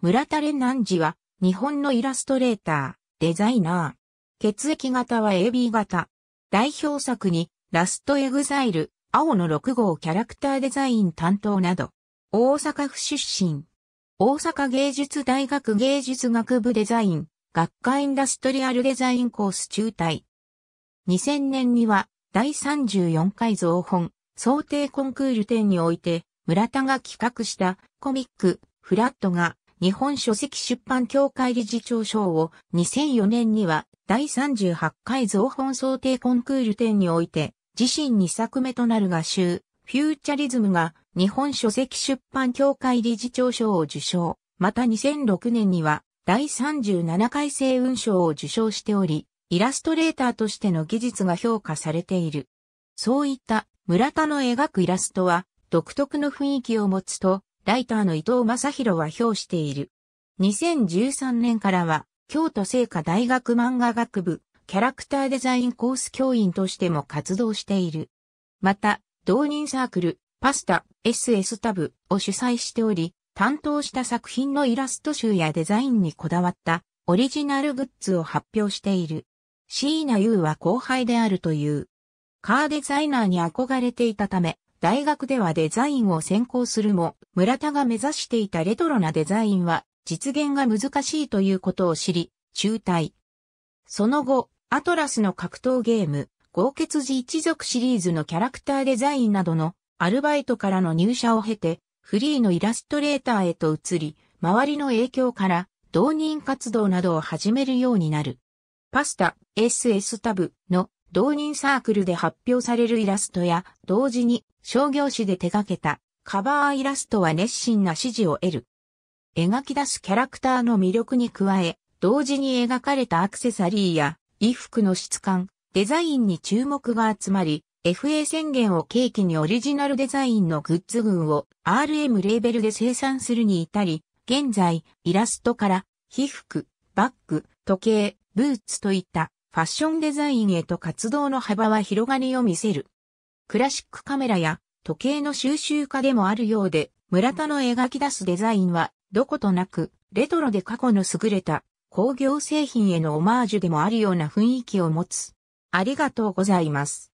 村田蓮南寺は、日本のイラストレーター、デザイナー。血液型は AB 型。代表作に、ラストエグザイル、青の6号キャラクターデザイン担当など、大阪府出身。大阪芸術大学芸術学部デザイン、学科インダストリアルデザインコース中退。2000年には、第34回造本、想定コンクール展において、村田が企画したコミック、フラットが日本書籍出版協会理事長賞を2004年には第38回造本想定コンクール展において自身2作目となる画集フューチャリズムが日本書籍出版協会理事長賞を受賞。また2006年には第37回星雲賞を受賞しており、イラストレーターとしての技術が評価されている。そういった村田の描くイラストは独特の雰囲気を持つとライターの伊藤正宏は表している。2013年からは、京都聖火大学漫画学部、キャラクターデザインコース教員としても活動している。また、同人サークル、パスタ、SS タブを主催しており、担当した作品のイラスト集やデザインにこだわったオリジナルグッズを発表している。椎名優は後輩であるという。カーデザイナーに憧れていたため、大学ではデザインを専攻するも、村田が目指していたレトロなデザインは実現が難しいということを知り、中退。その後、アトラスの格闘ゲーム、豪傑寺一族シリーズのキャラクターデザインなどのアルバイトからの入社を経て、フリーのイラストレーターへと移り、周りの影響から同人活動などを始めるようになる。パスタ SS タブの同人サークルで発表されるイラストや同時に商業誌で手掛けたカバーイラストは熱心な支持を得る。描き出すキャラクターの魅力に加え、同時に描かれたアクセサリーや衣服の質感、デザインに注目が集まり、FA 宣言を契機にオリジナルデザインのグッズ群を RM レーベルで生産するに至り、現在、イラストから、被服、バッグ、時計、ブーツといったファッションデザインへと活動の幅は広がりを見せる。クラシックカメラや時計の収集家でもあるようで、村田の描き出すデザインは、どことなく、レトロで過去の優れた工業製品へのオマージュでもあるような雰囲気を持つ。ありがとうございます。